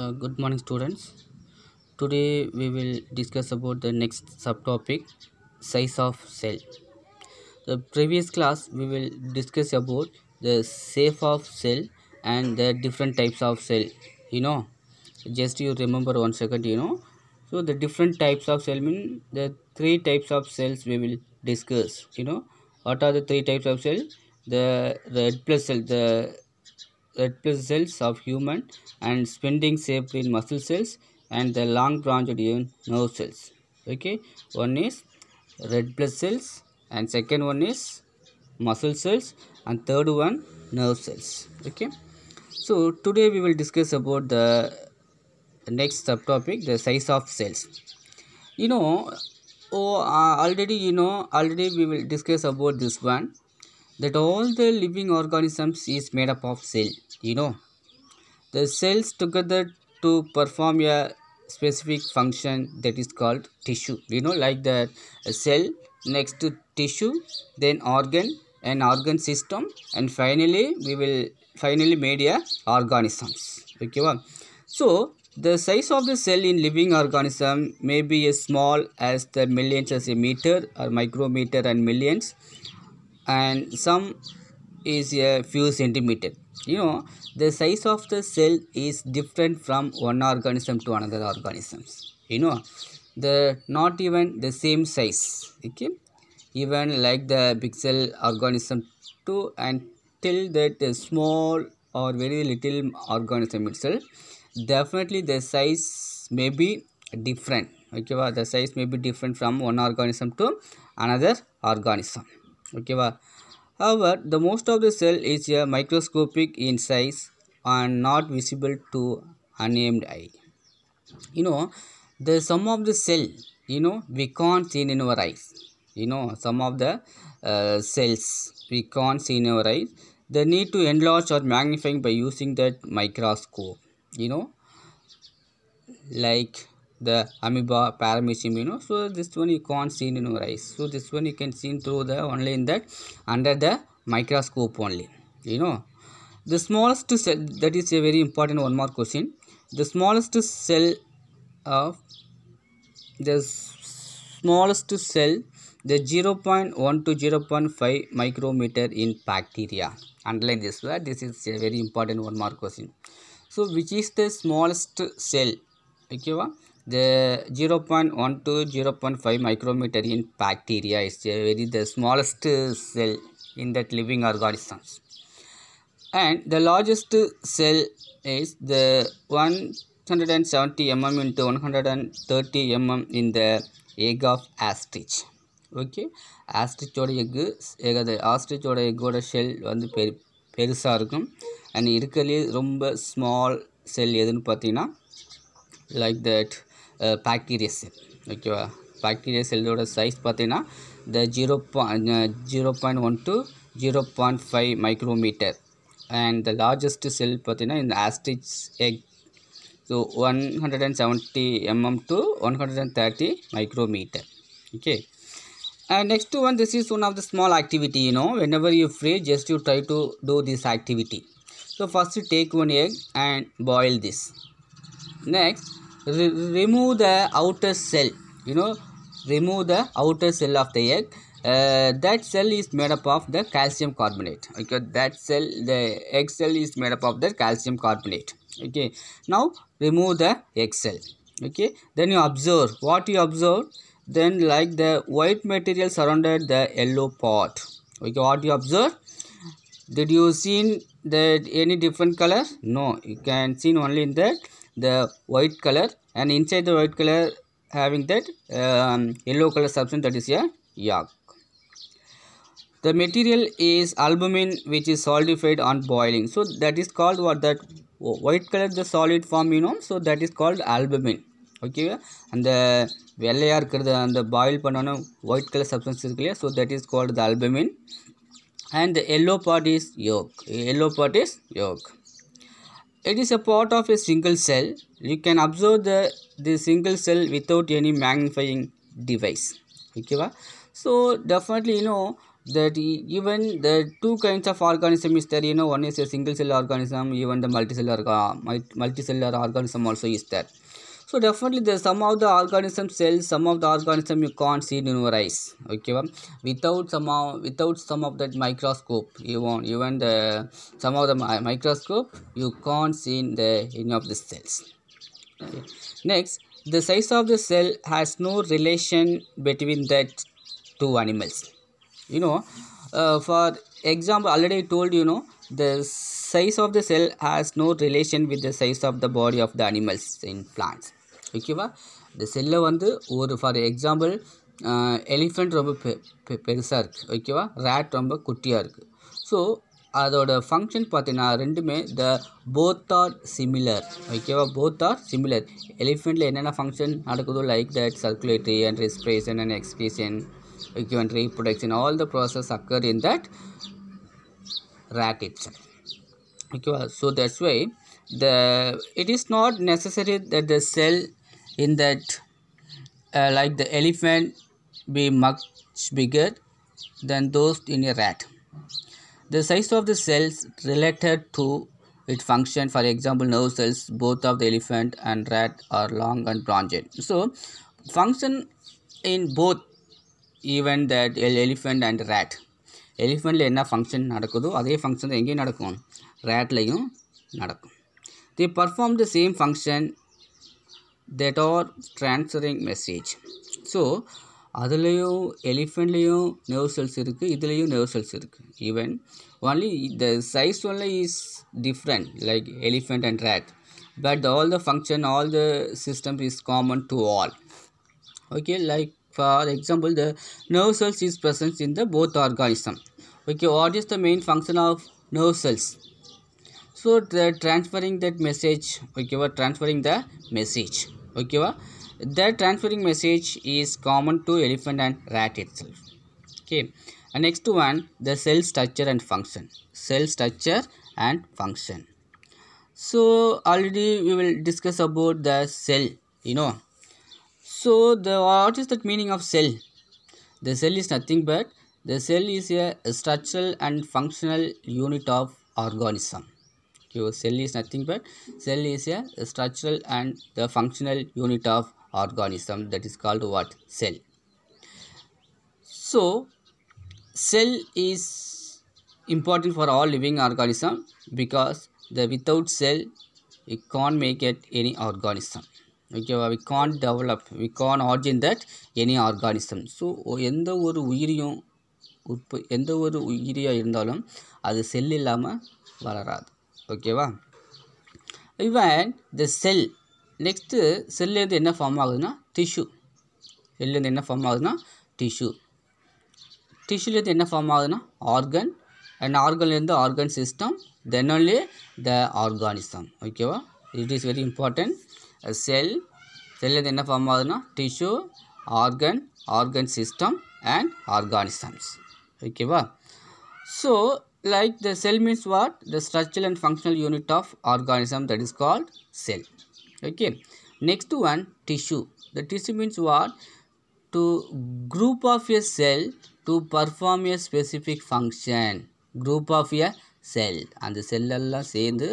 uh, good morning students today we will discuss about the next subtopic size of cell the previous class we will discuss about the shape of cell and the different types of cell you know just you remember one second you know so the different types of cell mean the three types of cells we will discuss you know what are the three types of cell the red blood cell the red blood cells of human and spending shaped in muscle cells and the long branched even nerve cells. Okay, one is red blood cells and second one is muscle cells and third one nerve cells. Okay, so today we will discuss about the next subtopic the size of cells. You know, oh, uh, already you know already we will discuss about this one that all the living organisms is made up of cell you know the cells together to perform a specific function that is called tissue you know like the cell next to tissue then organ and organ system and finally we will finally made a organisms okay well. so the size of the cell in living organism may be as small as the millions as a meter or micrometer and millions and some is a few centimeter you know the size of the cell is different from one organism to another organisms you know the not even the same size okay even like the big cell organism to and till that small or very little organism itself definitely the size may be different okay well, the size may be different from one organism to another organism okay however the most of the cell is a microscopic in size and not visible to unnamed eye you know the some of the cell you know we can't see in our eyes you know some of the uh, cells we can't see in our eyes they need to enlarge or magnify by using that microscope you know like the amoeba paramecium you know so this one you can't see in your eyes so this one you can see through the only in that under the microscope only you know the smallest cell that is a very important one more question the smallest cell of the smallest cell the 0.1 to 0.5 micrometer in bacteria underline this word this is a very important one more question so which is the smallest cell okay the 0 0.1 to 0 0.5 micrometer in bacteria is a very the smallest cell in that living organisms and the largest cell is the 170 mm into 130 mm in the egg of ostrich okay ஆஸ்ட்ரிச்சோட egg அது ஆஸ்ட்ரிச்சோட எக்கோட shell வந்து பெரு பெருசாக இருக்கும் and இருக்கிறதுலே ரொம்ப small செல் எதுன்னு பார்த்தீங்கன்னா லைக் தட் பாக்டீரியா செல் ஓகேவா பாக்டீரியா செல்லோட சைஸ் பார்த்தீங்கன்னா இந்த zero point zero point one two zero point five micrometre and the largest cell பார்த்தீங்கன்னா இந்த ostrich egg so one hundred and seventy mm to one hundred and thirty micrometre okay and next one this is one of the small activity you know whenever you free just you try to do this activity so first you take one egg and boil this next re remove the outer cell you know remove the outer cell of the egg uh, that cell is made up of the calcium carbonate okay that cell the egg cell is made up of the calcium carbonate okay now remove the egg cell okay then you observe what you observe then like the white material surrounded the yellow part okay what you observe did you seen that any different color no you can see only in that the white color and inside the white color having that um, yellow color substance that is a yolk. The material is albumin which is solidified on boiling. So that is called what that white color the solid form you know. So that is called albumin. Okay, ஓகேவா அந்த the boil, அந்த on பண்ணோன்னே white color substance is clear. So that is called the albumin, and the yellow part is yolk. Yellow part is yolk it is a part of a single cell you can observe the the single cell without any magnifying device okay so definitely you know that even the two kinds of organism is there you know one is a single cell organism even the multicellular uh, multicellular organism also is there so definitely there's some of the organism cells some of the organism you can't see in your eyes okay without some of, without some of that microscope you won't even the some of the microscope you can't see in the any of the cells okay. next the size of the cell has no relation between that two animals you know uh, for example already told you know the size of the cell has no relation with the size of the body of the animals in plants ஓகேவா இந்த செல்லை வந்து ஒரு for example elephant ரொம்ப பெ பெருசாக இருக்குது ஓகேவா ரேட் ரொம்ப குட்டியாக இருக்குது ஸோ அதோடய ஃபங்க்ஷன் பார்த்தீங்கன்னா ரெண்டுமே த போத் ஆர் சிமிலர் ஓகேவா போத் ஆர் சிமிலர் எலிஃபெண்ட்டில் என்னென்ன ஃபங்க்ஷன் நடக்குதோ like that circulatory and respiration and expression okay and reproduction all the process occur in that rat it's ஓகேவா so that's why the it is not necessary that the cell in that uh, like the elephant be much bigger than those in a rat. The size of the cells related to its function, for example, nerve cells, both of the elephant and rat are long and branched. So, function in both, even that elephant and rat. Elephant என்ன function function அதே function தான் எங்கேயும் நடக்கும் ரேட்லேயும் நடக்கும் They perform the same function that are transferring message so அதுலேயும் எலிஃபெண்ட்லேயும் nerve cells இருக்குது இதுலேயும் நர்வ் செல்ஸ் இருக்குது even only the size only is different like elephant and rat but all the function all the system is common to all okay like for example the nerve cells is present in the both organism okay what is the main function of nerve so transferring that message okay what transferring the message okay what that transferring message is common to elephant and rat itself okay and next one the cell structure and function cell structure and function so already we will discuss about the cell you know so the what is the meaning of cell the cell is nothing but the cell is a structural and functional unit of organism Your cell is nothing but cell is a structural and the functional unit of organism that is called what? Cell. So, cell is important for all living organism because the without cell we can't make it any organism okay we can develop we can origin that any organism so எந்த ஒரு உயிரியும் உற்ப எந்த ஒரு உயிரியாக இருந்தாலும் அது செல் இல்லாமல் வளராது ஓகேவா இவன் த செல் நெக்ஸ்ட்டு செல்லேருந்து என்ன ஃபார்ம் ஆகுதுன்னா டிஷ்யூ செல்லேருந்து என்ன ஃபார்ம் ஆகுதுன்னா டிஷ்யூ டிஷ்யூலேருந்து என்ன ஃபார்ம் ஆகுதுன்னா ஆர்கன் அண்ட் ஆர்கன்லேருந்து organ system then only the organism ஓகேவா it is very important cell செல்லேருந்து என்ன ஃபார்ம் ஆகுதுன்னா tissue organ organ system and organisms ஓகேவா ஸோ like the cell means what the structural and functional unit of organism that is called cell okay next one tissue the tissue means what to group of a cell to perform a specific function group of a cell அந்த செல்லெல்லாம் சேர்ந்து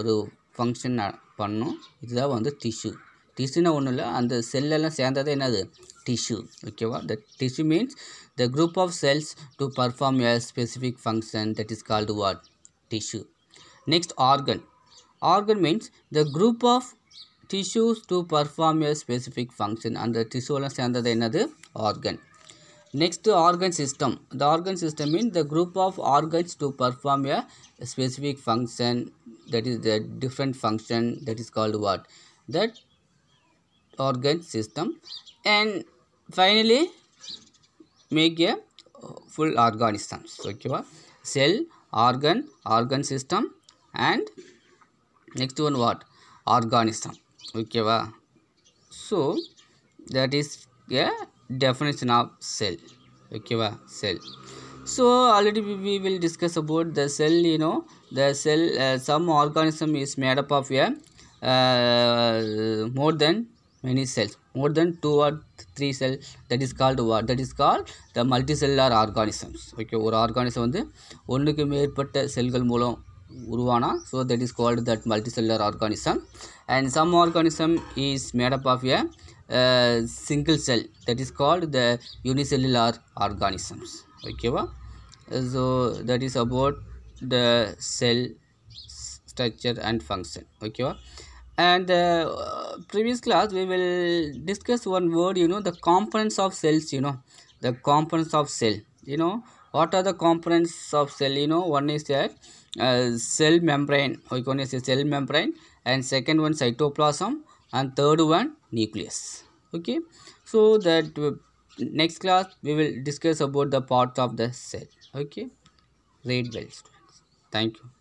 ஒரு function பண்ணும் இதுதான் வந்து tissue. டிஷ்யூனா ஒன்றும் இல்லை அந்த செல்லெல்லாம் சேர்ந்தது என்னது டிஷ்யூ ஓகேவா the tissue means the group of cells to perform a specific function that is called what tissue next organ organ means the group of tissues to perform a specific function அந்த டிஷ்யூலாம் சேர்ந்தது என்னது organ Next organ system. The organ system means the group of organs to perform a specific function that is the different function that is called what? That organ system and finally make a full organisms okay cell organ organ system and next one what organism okay va so that is a definition of cell okay va cell so already we will discuss about the cell you know the cell uh, some organism is made up of a uh, more than many cells more than two or three cells that is called what that is called the multicellular organisms okay or organism only vandu onnukku cell cellgal moolam uruvana so that is called that multicellular organism and some organism is made up of a single cell that is called the unicellular organisms okay so that is about the cell structure and function okay and uh, previous class we will discuss one word you know the components of cells you know the components of cell you know what are the components of cell you know one is that uh, cell membrane we can say cell membrane and second one cytoplasm and third one nucleus okay so that uh, next class we will discuss about the parts of the cell okay read well students thank you